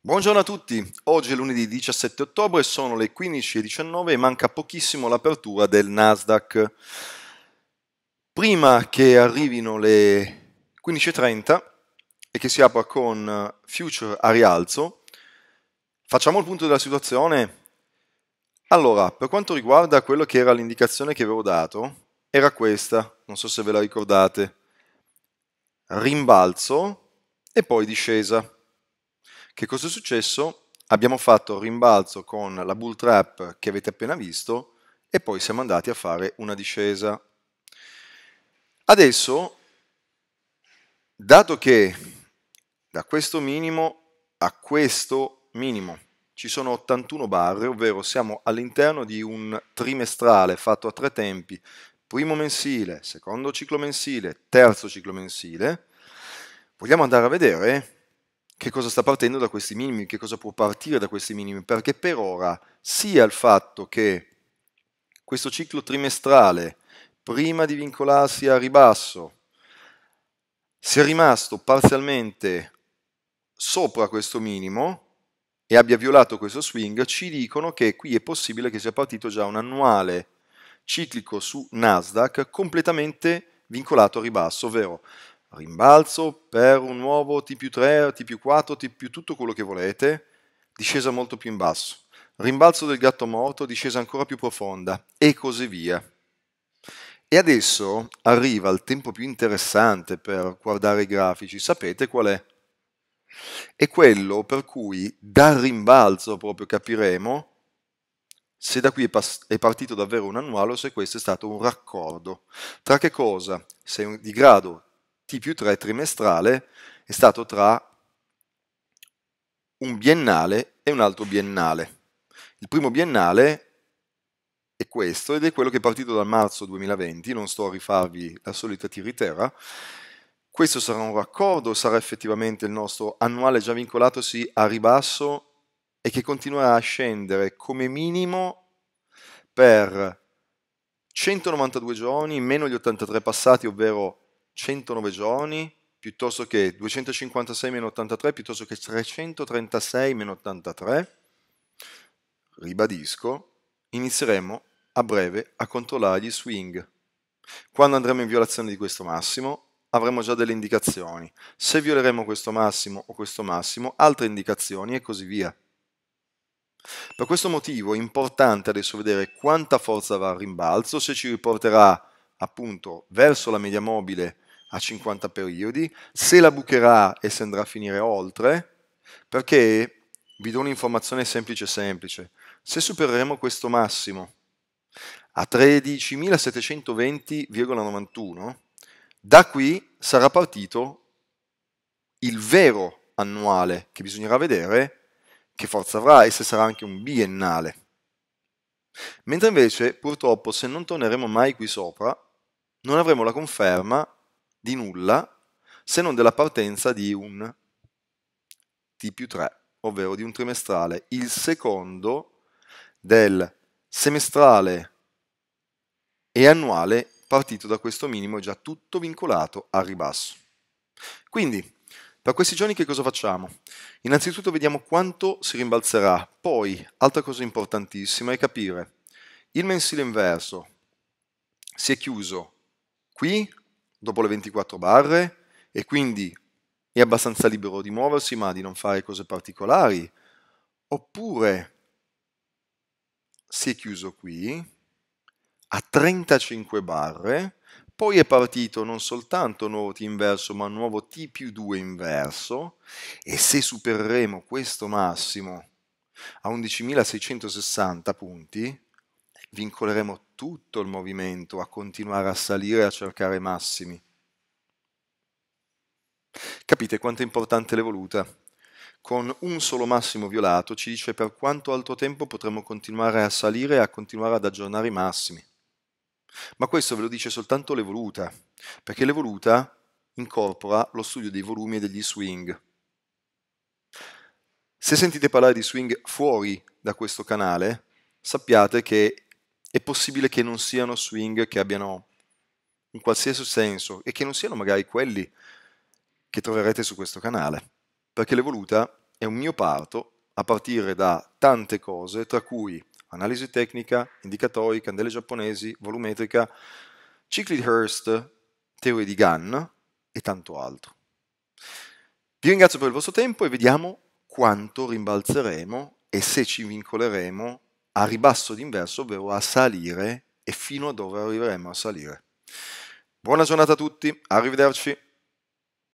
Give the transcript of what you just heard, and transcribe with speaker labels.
Speaker 1: Buongiorno a tutti, oggi è lunedì 17 ottobre, sono le 15.19 e manca pochissimo l'apertura del Nasdaq. Prima che arrivino le 15.30 e che si apra con future a rialzo, facciamo il punto della situazione. Allora, per quanto riguarda quello che era l'indicazione che avevo dato, era questa, non so se ve la ricordate, rimbalzo e poi discesa che cosa è successo? Abbiamo fatto il rimbalzo con la bull trap che avete appena visto e poi siamo andati a fare una discesa. Adesso, dato che da questo minimo a questo minimo ci sono 81 barre, ovvero siamo all'interno di un trimestrale fatto a tre tempi, primo mensile, secondo ciclo mensile, terzo ciclo mensile, vogliamo andare a vedere che cosa sta partendo da questi minimi, che cosa può partire da questi minimi, perché per ora sia il fatto che questo ciclo trimestrale, prima di vincolarsi a ribasso, sia rimasto parzialmente sopra questo minimo e abbia violato questo swing, ci dicono che qui è possibile che sia partito già un annuale ciclico su Nasdaq completamente vincolato a ribasso, ovvero rimbalzo per un nuovo T più 3, T più 4, T più tutto quello che volete, discesa molto più in basso, rimbalzo del gatto morto, discesa ancora più profonda e così via. E adesso arriva il tempo più interessante per guardare i grafici, sapete qual è? È quello per cui dal rimbalzo proprio capiremo se da qui è, è, partito davvero un annuale o se questo è stato un raccordo. Tra che cosa? Se è di grado T più 3 trimestrale è stato tra un biennale e un altro biennale. Il primo biennale è questo ed è quello che è partito dal marzo 2020, non sto a rifarvi la solita tiritera. Questo sarà un raccordo, sarà effettivamente il nostro annuale già vincolatosi a ribasso e che continuerà a scendere come minimo per 192 giorni meno gli 83 passati, ovvero 109 giorni piuttosto che 256-83 piuttosto che 336-83, ribadisco, inizieremo a breve a controllare gli swing. Quando andremo in violazione di questo massimo avremo già delle indicazioni. Se violeremo questo massimo o questo massimo, altre indicazioni e così via. Per questo motivo è importante adesso vedere quanta forza va al rimbalzo, se ci riporterà appunto verso la media mobile a 50 periodi, se la bucherà e se andrà a finire oltre, perché vi do un'informazione semplice semplice, se supereremo questo massimo a 13.720,91, da qui sarà partito il vero annuale che bisognerà vedere che forza avrà e se sarà anche un biennale. Mentre invece, purtroppo, se non torneremo mai qui sopra, non avremo la conferma di nulla se non della partenza di un T più 3, ovvero di un trimestrale, il secondo del semestrale e annuale partito da questo minimo è già tutto vincolato al ribasso. Quindi, per questi giorni che cosa facciamo? Innanzitutto vediamo quanto si rimbalzerà, poi, altra cosa importantissima è capire, il mensile inverso si è chiuso qui dopo le 24 barre e quindi è abbastanza libero di muoversi ma di non fare cose particolari, oppure si è chiuso qui a 35 barre, poi è partito non soltanto nuovo T inverso ma nuovo T più 2 inverso e se supereremo questo massimo a 11.660 punti, vincoleremo tutto il movimento a continuare a salire e a cercare massimi. Capite quanto è importante l'evoluta? Con un solo massimo violato ci dice per quanto altro tempo potremo continuare a salire e a continuare ad aggiornare i massimi. Ma questo ve lo dice soltanto l'evoluta, perché l'evoluta incorpora lo studio dei volumi e degli swing. Se sentite parlare di swing fuori da questo canale, sappiate che è possibile che non siano swing che abbiano un qualsiasi senso e che non siano magari quelli che troverete su questo canale, perché l'evoluta è un mio parto a partire da tante cose, tra cui analisi tecnica, indicatori, candele giapponesi, volumetrica, cicli di Hearst, teorie di Gunn e tanto altro. Vi ringrazio per il vostro tempo e vediamo quanto rimbalzeremo e se ci vincoleremo a ribasso d'inverso, ovvero a salire e fino a dove arriveremo a salire. Buona giornata a tutti, arrivederci.